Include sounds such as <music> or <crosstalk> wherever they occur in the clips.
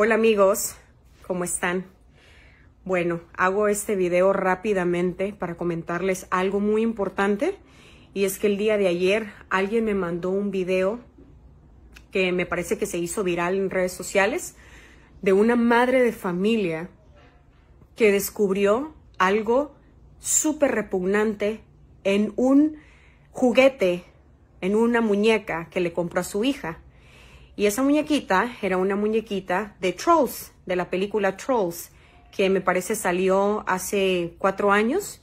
Hola amigos, ¿cómo están? Bueno, hago este video rápidamente para comentarles algo muy importante y es que el día de ayer alguien me mandó un video que me parece que se hizo viral en redes sociales de una madre de familia que descubrió algo súper repugnante en un juguete, en una muñeca que le compró a su hija. Y esa muñequita era una muñequita de Trolls, de la película Trolls, que me parece salió hace cuatro años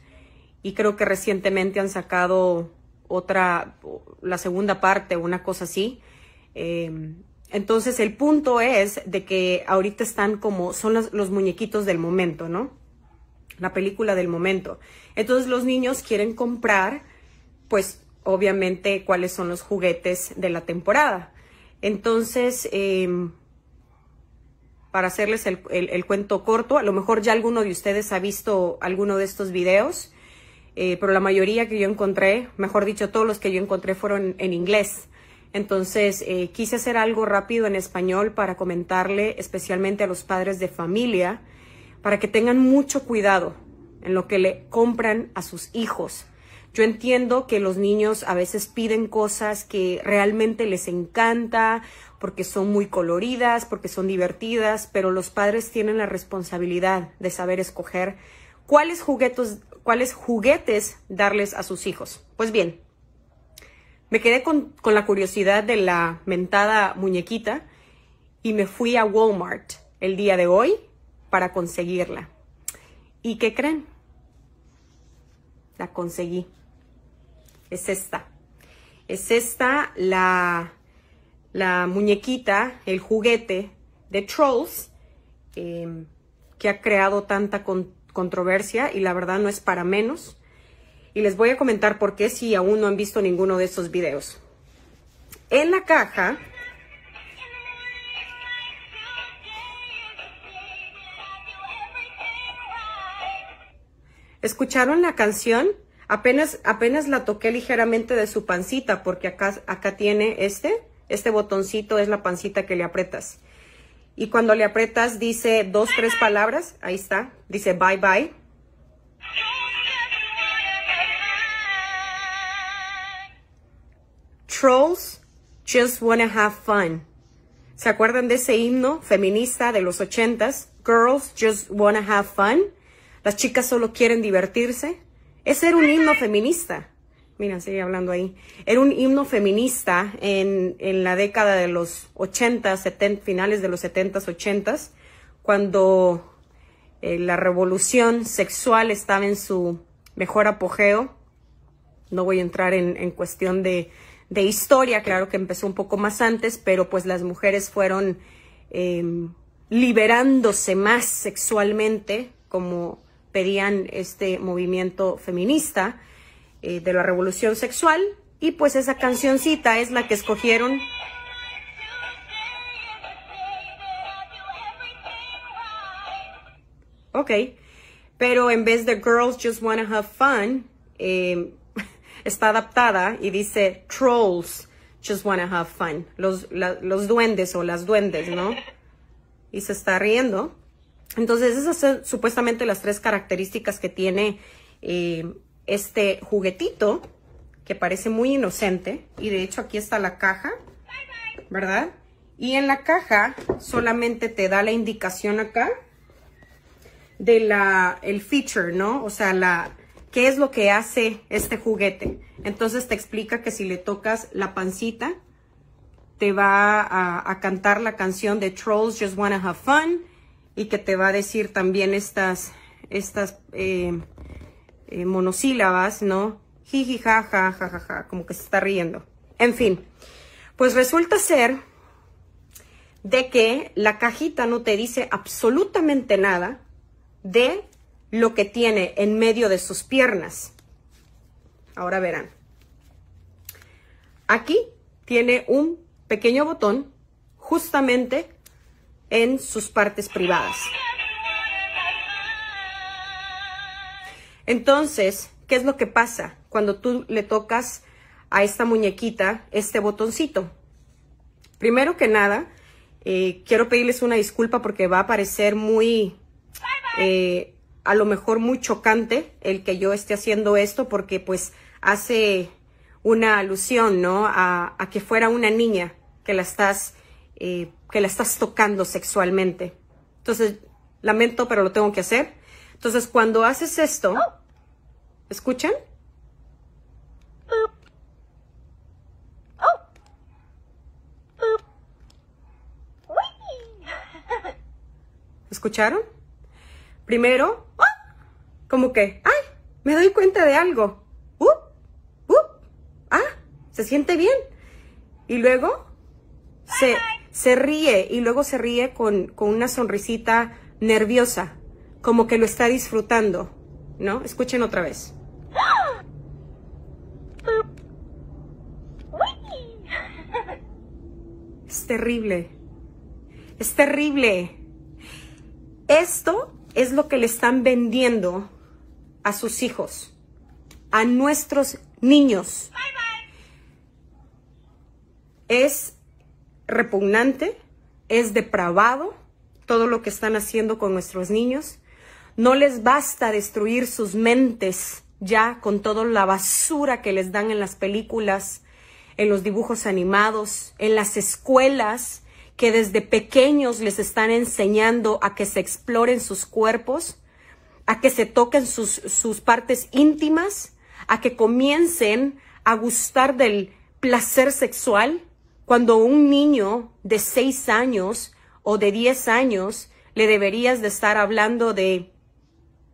y creo que recientemente han sacado otra, la segunda parte, una cosa así. Eh, entonces el punto es de que ahorita están como, son los, los muñequitos del momento, ¿no? La película del momento. Entonces los niños quieren comprar, pues obviamente, cuáles son los juguetes de la temporada. Entonces, em, para hacerles el, cuento corto, a lo mejor ya alguno de ustedes ha visto alguno de estos videos, eh, pero la mayoría que yo encontré, mejor dicho, todos los que yo encontré fueron en inglés. Entonces, eh, quise hacer algo rápido en español para comentarle especialmente a los padres de familia, para que tengan mucho cuidado en lo que le compran a sus hijos yo entiendo que los niños a veces piden cosas que realmente les encanta, porque son muy coloridas, porque son divertidas, pero los padres tienen la responsabilidad de saber escoger cuáles juguetes, cuáles juguetes darles a sus hijos. Pues bien, me quedé con, con la curiosidad de la mentada muñequita y me fui a Walmart el día de hoy para conseguirla. ¿Y qué creen? La conseguí es esta. Es esta la, la muñequita, el juguete de Trolls, em, que ha creado tanta controversia y la verdad no es para menos. Y les voy a comentar por qué si aún no han visto ninguno de estos videos. En la caja ¿Escucharon la canción? Apenas, apenas la toqué ligeramente de su pancita porque acá, acá tiene este, este botoncito es la pancita que le aprietas. Y cuando le aprietas dice dos, tres palabras, ahí está, dice bye bye. Trolls just wanna have fun. ¿Se acuerdan de ese himno feminista de los ochentas? Girls just wanna have fun. Las chicas solo quieren divertirse. Ese era un himno feminista. Mira, sigue hablando ahí. Era un himno feminista en, la década de los 80, finales de los 70, 80, cuando eh, la revolución sexual estaba en su mejor apogeo. No voy a entrar en, cuestión de, historia, claro que empezó un poco más antes, pero pues las mujeres fueron em, liberándose más sexualmente como pedían este movimiento feminista eh, de la revolución sexual y pues esa cancioncita es la que escogieron ok. Pero en vez de Girls Just Wanna Have Fun, em, <laughs> está adaptada y dice Trolls Just Wanna Have Fun. Los, los duendes o las duendes, ¿no? Y se está riendo. Entonces, esas son supuestamente las tres características que tiene eh, este juguetito, que parece muy inocente. Y de hecho, aquí está la caja, ¿verdad? Y en la caja solamente te da la indicación acá de la, el feature, ¿no? O sea, la, qué es lo que hace este juguete. Entonces te explica que si le tocas la pancita, te va a, a cantar la canción de Trolls Just Wanna Have Fun y que te va a decir también estas, estas eh, eh, monosílabas, ¿no? Jiji, jaja, jajaja, como que se está riendo. En fin, pues resulta ser de que la cajita no te dice absolutamente nada de lo que tiene en medio de sus piernas. Ahora verán. Aquí tiene un pequeño botón justamente en sus partes privadas. Entonces, ¿qué es lo que pasa cuando tú le tocas a esta muñequita este botoncito? Primero que nada, eh, quiero pedirles una disculpa porque va a parecer muy, eh, a lo mejor muy chocante el que yo esté haciendo esto porque pues hace una alusión, ¿no? A, que fuera una niña que la estás eh, que la estás tocando sexualmente. Entonces, lamento, pero lo tengo que hacer. Entonces, cuando haces esto, ¿escuchan? ¿Escucharon? Primero, como que, ay, me doy cuenta de algo. ah, se siente bien. Y luego, se se ríe y luego se ríe con, una sonrisita nerviosa, como que lo está disfrutando, ¿no? Escuchen otra vez. Es terrible. Es terrible. Esto es lo que le están vendiendo a sus hijos, a nuestros niños. Bye, bye. Es repugnante, es depravado todo lo que están haciendo con nuestros niños. No les basta destruir sus mentes ya con toda la basura que les dan en las películas, en los dibujos animados, en las escuelas, que desde pequeños les están enseñando a que se exploren sus cuerpos, a que se toquen sus, partes íntimas, a que comiencen a gustar del placer sexual, cuando un niño de seis años o de diez años le deberías de estar hablando de,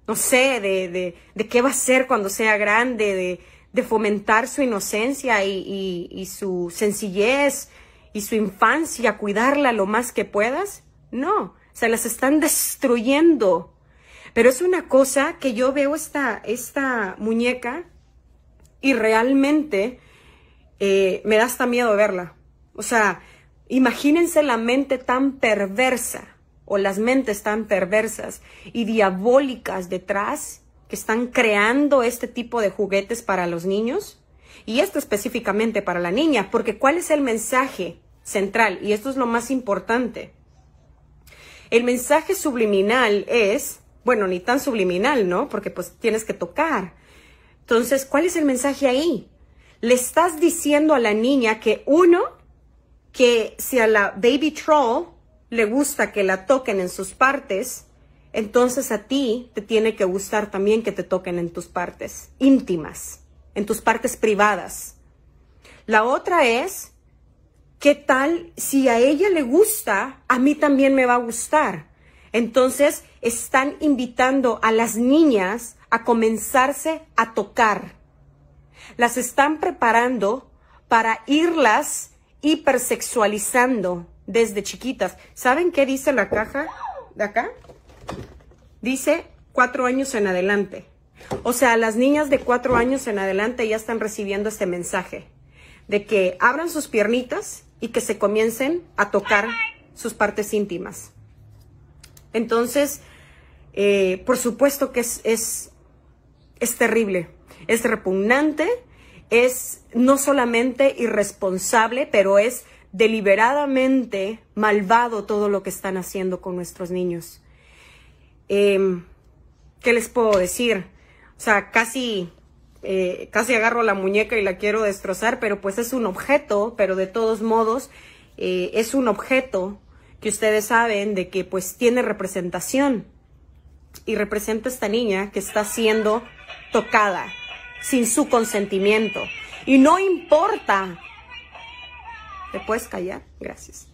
no sé, de, qué va a ser cuando sea grande, de, fomentar su inocencia y, su sencillez y su infancia, cuidarla lo más que puedas. No, se las están destruyendo. Pero es una cosa que yo veo esta, esta muñeca y realmente eh, me da hasta miedo verla. O sea, imagínense la mente tan perversa o las mentes tan perversas y diabólicas detrás que están creando este tipo de juguetes para los niños y esto específicamente para la niña, porque ¿cuál es el mensaje central? Y esto es lo más importante. El mensaje subliminal es, bueno, ni tan subliminal, ¿no? Porque pues tienes que tocar. Entonces, ¿cuál es el mensaje ahí? Le estás diciendo a la niña que uno, que si a la baby troll le gusta que la toquen en sus partes, entonces a ti te tiene que gustar también que te toquen en tus partes íntimas, en tus partes privadas. La otra es, ¿qué tal si a ella le gusta, a mí también me va a gustar? Entonces están invitando a las niñas a comenzarse a tocar. Las están preparando para irlas hipersexualizando desde chiquitas. ¿Saben qué dice la caja de acá? Dice cuatro años en adelante. O sea, las niñas de cuatro años en adelante ya están recibiendo este mensaje de que abran sus piernitas y que se comiencen a tocar sus partes íntimas. Entonces, eh, por supuesto que es, es, es terrible, es repugnante, es no solamente irresponsable, pero es deliberadamente malvado todo lo que están haciendo con nuestros niños. Em, ¿Qué les puedo decir? O sea, casi, eh, casi agarro la muñeca y la quiero destrozar, pero pues es un objeto, pero de todos modos eh, es un objeto que ustedes saben de que pues tiene representación y representa a esta niña que está siendo tocada sin su consentimiento. Y no importa. ¿Te puedes callar? Gracias.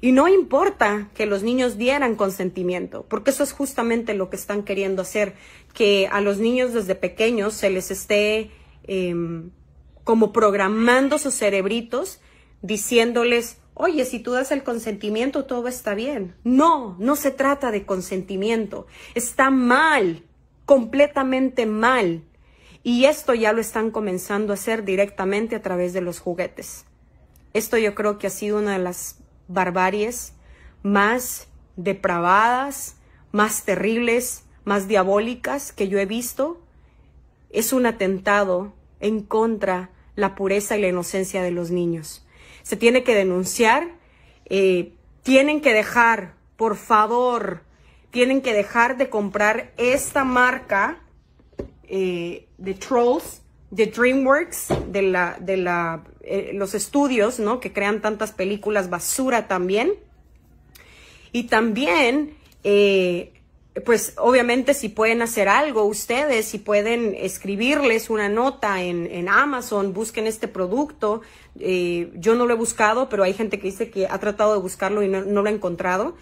Y no importa que los niños dieran consentimiento, porque eso es justamente lo que están queriendo hacer, que a los niños desde pequeños se les esté em, como programando sus cerebritos, diciéndoles, oye, si tú das el consentimiento, todo está bien. No, no se trata de consentimiento. Está mal, completamente mal y esto ya lo están comenzando a hacer directamente a través de los juguetes. Esto yo creo que ha sido una de las barbaries más depravadas, más terribles, más diabólicas que yo he visto. Es un atentado en contra la pureza y la inocencia de los niños. Se tiene que denunciar, eh, tienen que dejar, por favor, tienen que dejar de comprar esta marca eh, de Trolls, de DreamWorks, de, la, de la, eh, los estudios, ¿no? Que crean tantas películas basura también. Y también, eh, pues obviamente si pueden hacer algo ustedes, si pueden escribirles una nota en, en Amazon, busquen este producto. yo no lo he buscado, pero hay gente que dice que ha tratado de buscarlo y no, lo ha encontrado.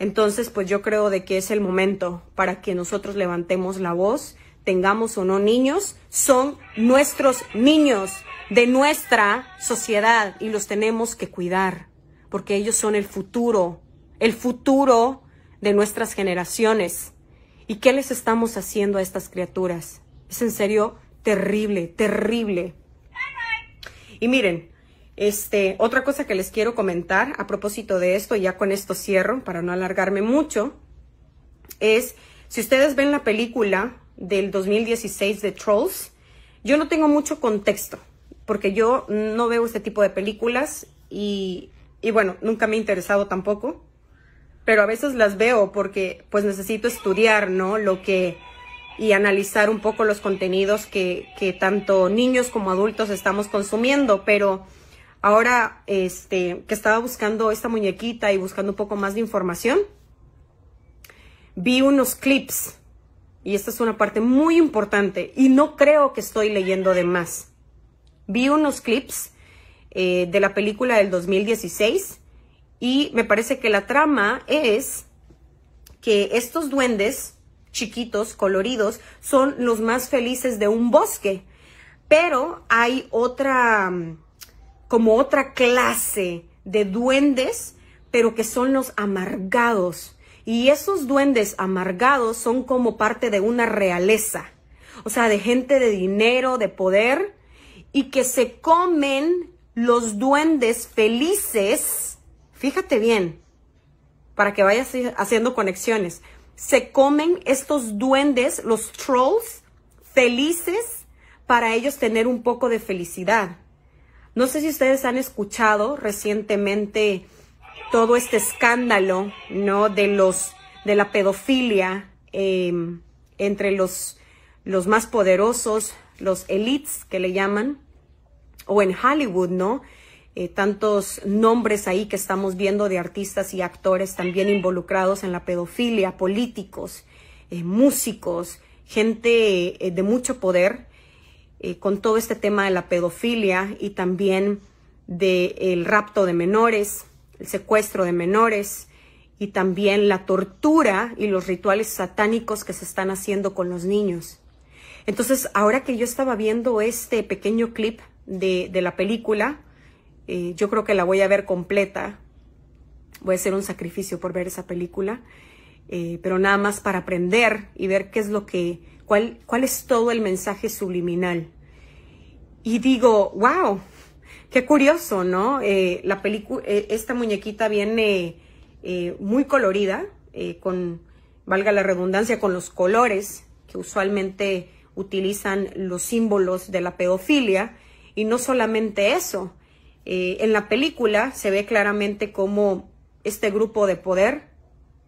Entonces, pues yo creo de que es el momento para que nosotros levantemos la voz tengamos o no niños, son nuestros niños de nuestra sociedad y los tenemos que cuidar, porque ellos son el futuro, el futuro de nuestras generaciones. ¿Y qué les estamos haciendo a estas criaturas? Es en serio terrible, terrible. Y miren, este, otra cosa que les quiero comentar a propósito de esto, y ya con esto cierro para no alargarme mucho, es si ustedes ven la película del 2016 de Trolls. Yo no tengo mucho contexto, porque yo no veo este tipo de películas y, bueno, nunca me he interesado tampoco, pero a veces las veo porque pues necesito estudiar, ¿no? Lo que y analizar un poco los contenidos que, que tanto niños como adultos estamos consumiendo, pero ahora este, que estaba buscando esta muñequita y buscando un poco más de información, vi unos clips y esta es una parte muy importante, y no creo que estoy leyendo de más. Vi unos clips eh, de la película del 2016 y me parece que la trama es que estos duendes chiquitos, coloridos, son los más felices de un bosque. Pero hay otra, como otra clase de duendes, pero que son los amargados, y esos duendes amargados son como parte de una realeza, o sea, de gente de dinero, de poder, y que se comen los duendes felices, fíjate bien, para que vayas haciendo conexiones, se comen estos duendes, los trolls, felices, para ellos tener un poco de felicidad. No sé si ustedes han escuchado recientemente todo este escándalo, ¿no? De los, de la pedofilia em, entre los, los más poderosos, los elites que le llaman, o en Hollywood, ¿no? Eh, tantos nombres ahí que estamos viendo de artistas y actores también involucrados en la pedofilia, políticos, eh, músicos, gente eh, de mucho poder, con todo este tema de la pedofilia y también del rapto de menores el secuestro de menores y también la tortura y los rituales satánicos que se están haciendo con los niños. Entonces, ahora que yo estaba viendo este pequeño clip de, la película, eh, yo creo que la voy a ver completa. Voy a hacer un sacrificio por ver esa película, eh, pero nada más para aprender y ver qué es lo que, cuál, cuál es todo el mensaje subliminal. Y digo, wow, Qué curioso, ¿no? Eh, la película, eh, esta muñequita viene eh, muy colorida, con, valga la redundancia, con los colores que usualmente utilizan los símbolos de la pedofilia. Y no solamente eso, en la película se ve claramente cómo este grupo de poder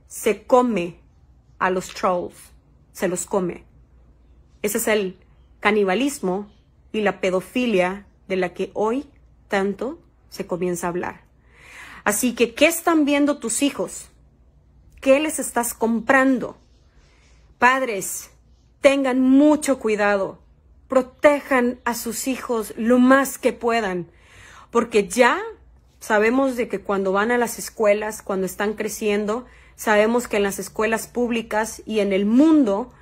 se come a los trolls, se los come. Ese es el canibalismo y la pedofilia de la que hoy tanto se comienza a hablar. Así que, ¿qué están viendo tus hijos? ¿Qué les estás comprando? Padres, tengan mucho cuidado. Protejan a sus hijos lo más que puedan, porque ya sabemos de que cuando van a las escuelas, cuando están creciendo, sabemos que en las escuelas públicas y en el mundo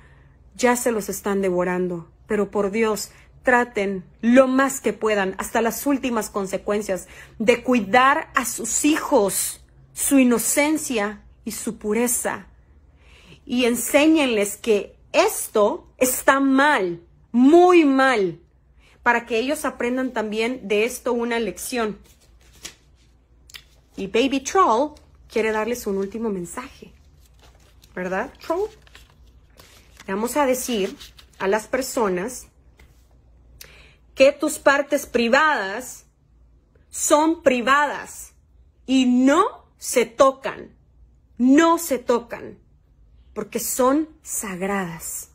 ya se los están devorando. Pero por Dios, traten lo más que puedan, hasta las últimas consecuencias, de cuidar a sus hijos, su inocencia y su pureza. Y enséñenles que esto está mal, muy mal, para que ellos aprendan también de esto una lección. Y Baby Troll quiere darles un último mensaje, ¿verdad, Troll? vamos a decir a las personas que tus partes privadas son privadas y no se tocan, no se tocan, porque son sagradas.